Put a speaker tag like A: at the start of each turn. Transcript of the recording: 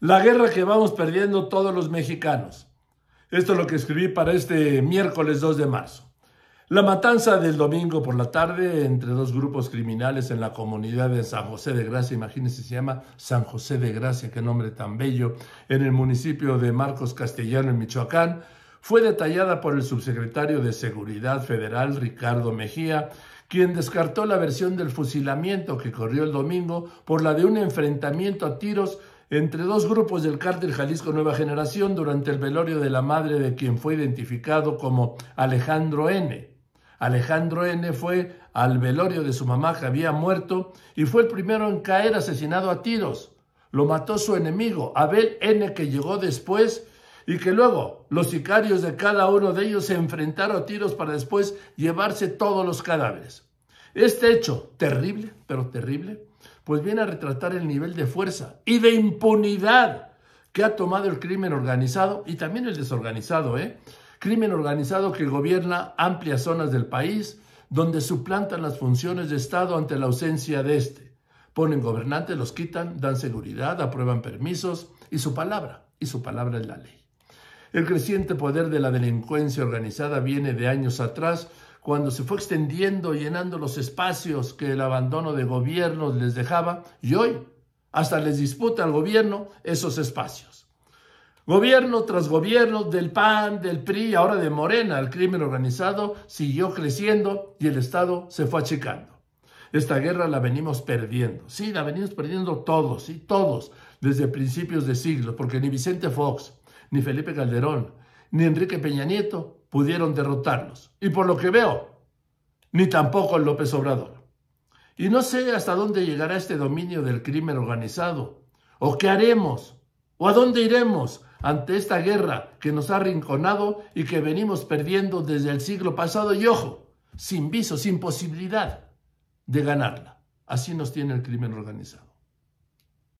A: la guerra que vamos perdiendo todos los mexicanos. Esto es lo que escribí para este miércoles 2 de marzo. La matanza del domingo por la tarde entre dos grupos criminales en la comunidad de San José de Gracia, imagínense, se llama San José de Gracia, qué nombre tan bello, en el municipio de Marcos Castellano, en Michoacán, fue detallada por el subsecretario de Seguridad Federal, Ricardo Mejía, quien descartó la versión del fusilamiento que corrió el domingo por la de un enfrentamiento a tiros entre dos grupos del cártel Jalisco Nueva Generación durante el velorio de la madre de quien fue identificado como Alejandro N. Alejandro N. fue al velorio de su mamá que había muerto y fue el primero en caer asesinado a tiros. Lo mató su enemigo, Abel N., que llegó después y que luego los sicarios de cada uno de ellos se enfrentaron a tiros para después llevarse todos los cadáveres. Este hecho, terrible, pero terrible, pues viene a retratar el nivel de fuerza y de impunidad que ha tomado el crimen organizado y también el desorganizado, ¿eh? Crimen organizado que gobierna amplias zonas del país, donde suplantan las funciones de Estado ante la ausencia de este Ponen gobernantes, los quitan, dan seguridad, aprueban permisos y su palabra, y su palabra es la ley. El creciente poder de la delincuencia organizada viene de años atrás cuando se fue extendiendo, llenando los espacios que el abandono de gobiernos les dejaba, y hoy hasta les disputa al gobierno esos espacios. Gobierno tras gobierno del PAN, del PRI, ahora de Morena, el crimen organizado siguió creciendo y el Estado se fue achicando. Esta guerra la venimos perdiendo, sí, la venimos perdiendo todos, sí, todos, desde principios de siglo, porque ni Vicente Fox, ni Felipe Calderón, ni Enrique Peña Nieto pudieron derrotarlos. Y por lo que veo, ni tampoco el López Obrador. Y no sé hasta dónde llegará este dominio del crimen organizado, o qué haremos, o a dónde iremos ante esta guerra que nos ha arrinconado y que venimos perdiendo desde el siglo pasado y ojo, sin viso, sin posibilidad de ganarla. Así nos tiene el crimen organizado.